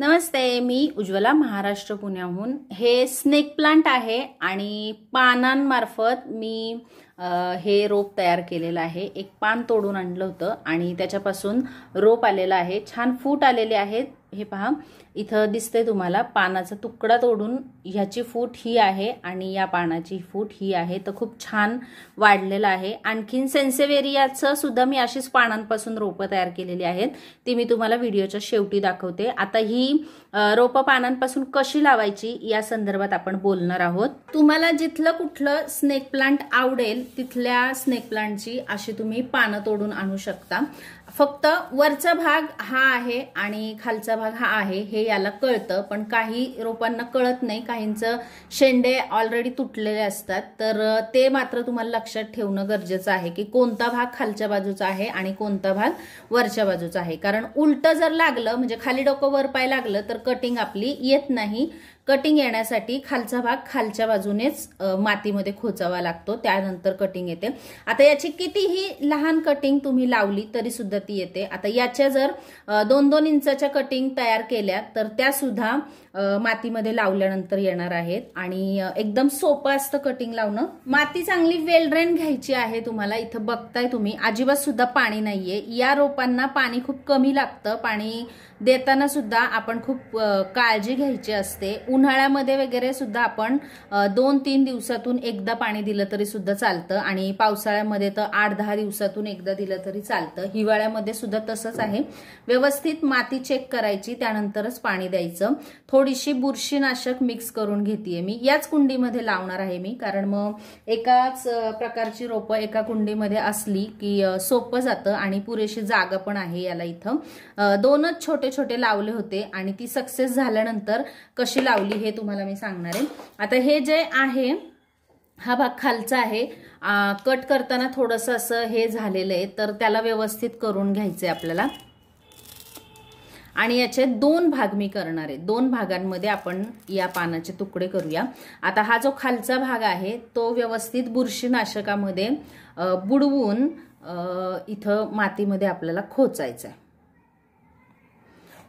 नमस्ते मी उज्ज्वला महाराष्ट्र पुण्याहून हे snake plant आहे आणि पानांमार्फत मी हे रोप तयार केलेलं आहे एक पान तोडून आणलं होतं आणि त्याच्यापासून रोप आलेलं आहे छान फूट आलेले आहेत हे पहा इथं दिसतंय तुम्हाला पानाचा तुकडा तोडून ह्याची फूट ही आहे आणि या पानाची फूट ही आहे तर खूप छान वाढलेलं आहे आणखीन सेन्सेवेरियाचं सुद्धा मी अशीच पानांपासून रोपं तयार केलेली आहेत ती मी तुम्हाला व्हिडिओच्या शेवटी दाखवते आता ही रोपं पानांपासून कशी लावायची या संदर्भात आपण बोलणार आहोत तुम्हाला जिथलं कुठलं स्नेक प्लांट आवडेल तिथल्या स्नेक प्लांटची अशी तुम्ही पानं तोडून आणू शकता फक्त वरचा भाग हा आहे आणि खालचा भाग हा आहे हे याला कळतं पण काही रोपांना कळत नाही काहींचं शेंडे ऑलरेडी तुटलेले असतात तर ते मात्र तुम्हाला लक्षात ठेवणं गरजेचं आहे की कोणता भाग खालच्या बाजूचा आहे आणि कोणता भाग वरच्या बाजूचा आहे कारण उलटं जर लागलं म्हणजे खाली डोकं वर पाय लागलं तर कटिंग आपली येत नाही कटिंग येण्यासाठी खालचा भाग खालच्या बाजूनेच मातीमध्ये खोचावा लागतो त्यानंतर कटिंग येते आता याची कितीही लहान कटिंग तुम्ही लावली तरी सुद्धा ती येते आता याच्या जर दोन दोन इंचाच्या कटिंग तयार केल्या तर त्या सुद्धा मातीमध्ये लावल्यानंतर येणार आहेत आणि एकदम सोपं असतं कटिंग लावणं माती चांगली वेल ड्रेन घ्यायची आहे तुम्हाला इथं बघताय तुम्ही अजिबात सुद्धा पाणी नाहीये या रोपांना पाणी खूप कमी लागतं पाणी देताना सुद्धा आपण खूप काळजी घ्यायची असते उन्हाळ्यामध्ये वगैरे सुद्धा आपण दोन तीन दिवसातून एकदा पाणी दिलं तरी सुद्धा चालतं आणि पावसाळ्यामध्ये तर आठ दहा दिवसातून एकदा दिलं तरी चालतं हिवाळ्यामध्ये सुद्धा तसंच आहे व्यवस्थित माती चेक करायची त्यानंतरच पाणी द्यायचं थोडीशी बुरशीनाशक मिक्स करून घेते मी याच कुंडीमध्ये लावणार आहे मी कारण मग एकाच प्रकारची रोपं एका कुंडीमध्ये असली की सोपं जातं आणि पुरेशी जागा पण आहे याला इथं दोनच छोटे छोटे लावले होते आणि ती सक्सेस झाल्यानंतर कशी लावली हे तुम्हाला मी सांगणार आहे आता हे जे आहे हा भाग खालचा आहे कट करताना थोडस असं हे झालेलं आहे तर त्याला व्यवस्थित करून घ्यायचं आहे आपल्याला आणि याचे दोन भाग मी करणार आहे दोन भागांमध्ये आपण या पानाचे तुकडे करूया आता हा जो खालचा भाग आहे तो व्यवस्थित बुरशीनाशकामध्ये बुडवून इथं मातीमध्ये आपल्याला खोचायचा आहे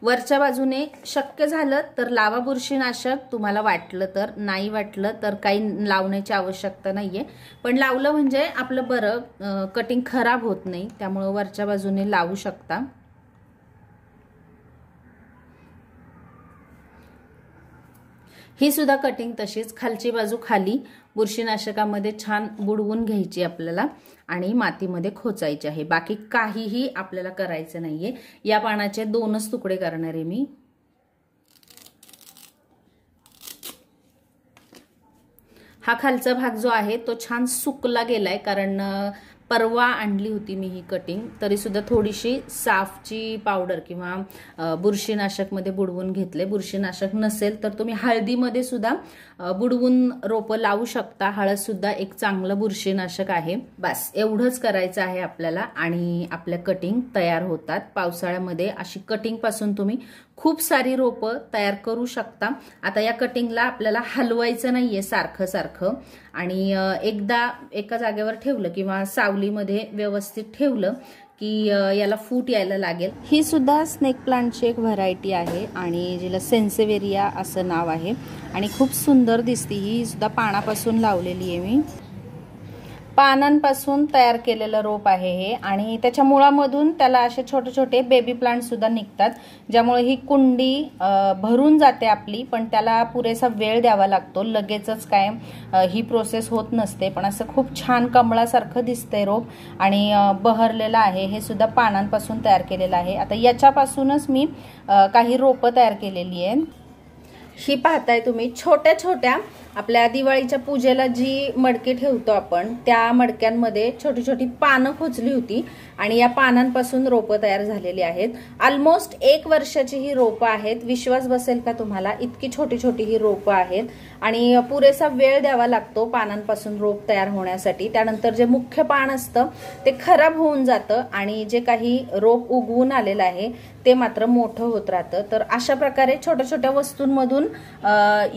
वरच्या बाजूने शक्य झालं तर लावा बुरशीनाशक तुम्हाला वाटलं तर नाही वाटलं तर काही लावण्याची आवश्यकता नाही आहे पण लावलं म्हणजे आपलं बरं कटिंग खराब होत नाही त्यामुळं वरच्या बाजूने लावू शकता ही सुद्धा कटिंग तशीच खालची बाजू खाली बुरशीनाशकामध्ये छान बुडवून घ्यायची आपल्याला आणि मातीमध्ये खोचायची आहे बाकी काहीही आपल्याला करायचं नाहीये या पानाचे दोनच तुकडे करणार आहे मी हा खालचा भाग जो आहे तो छान सुकला गेलाय कारण परवा आणली होती मी ही कटिंग तरी सुद्धा थोडीशी साफची पावडर किंवा बुरशीनाशकमध्ये बुडवून घेतले बुरशीनाशक नसेल तर तुम्ही हळदीमध्ये सुद्धा बुडवून रोपं लावू शकता हळदसुद्धा एक चांगलं बुरशीनाशक आहे बस एवढंच करायचं आहे आपल्याला आणि आपल्या कटिंग तयार होतात पावसाळ्यामध्ये अशी कटिंगपासून तुम्ही खूप सारी रोपं तयार करू शकता आता या कटिंगला आपल्याला हलवायचं नाहीये सारखं सारखं आणि एकदा एका जागेवर ठेवलं किंवा सावली मध्ये व्यवस्थित ठेवलं की याला फूट यायला लागेल ही सुद्धा स्नेक प्लांटची एक व्हरायटी आहे आणि जिला सेन्सेवेरिया असं नाव आहे आणि खूप सुंदर दिसते ही सुद्धा पानापासून लावलेली आहे मी पानांपासून तयार केलेलं रोप आहे हे आणि त्याच्या मुळामधून त्याला असे छोटे छोटे बेबी सुद्धा निघतात ज्यामुळे ही कुंडी भरून जाते आपली पण त्याला पुरेसा वेळ द्यावा लागतो लगेचच काय ही प्रोसेस होत नसते पण असं खूप छान कमळासारखं दिसतंय रोप आणि बहरलेलं आहे हे सुद्धा पानांपासून तयार केलेलं आहे आता याच्यापासूनच मी काही रोपं तयार केलेली आहेत ही पाहताय तुम्ही छोट्या छोट्या आपल्या दिवाळीच्या पूजेला जी मडके ठेवतो आपण त्या मडक्यांमध्ये छोटी छोटी पानं खोचली होती आणि या पानांपासून रोपं तयार झालेली आहेत ऑलमोस्ट एक वर्षाची ही रोपं आहेत विश्वास बसेल का तुम्हाला इतकी छोटी छोटी ही रोपं आहेत आणि पुरेसा वेळ द्यावा लागतो पानांपासून रोप तयार होण्यासाठी त्यानंतर जे मुख्य पान असतं ते खराब होऊन जातं आणि जे काही रोप उगवून आलेलं आहे ते मात्र मोठं होत राहतं तर अशा प्रकारे छोट्या छोट्या वस्तूंमधून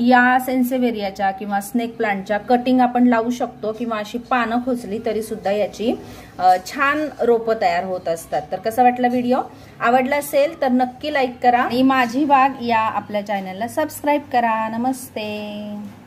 या सेन्सेवेरियाच्या प्लांटच्या किंवा स्नेक प्लांटच्या कटिंग आपण लावू शकतो किंवा अशी पानं खोचली तरी सुद्धा याची छान रोप तयार होत असतात तर कसा वाटला व्हिडिओ आवडला असेल तर नक्की लाईक करा आणि माझी बाग या आपल्या चॅनलला सबस्क्राईब करा नमस्ते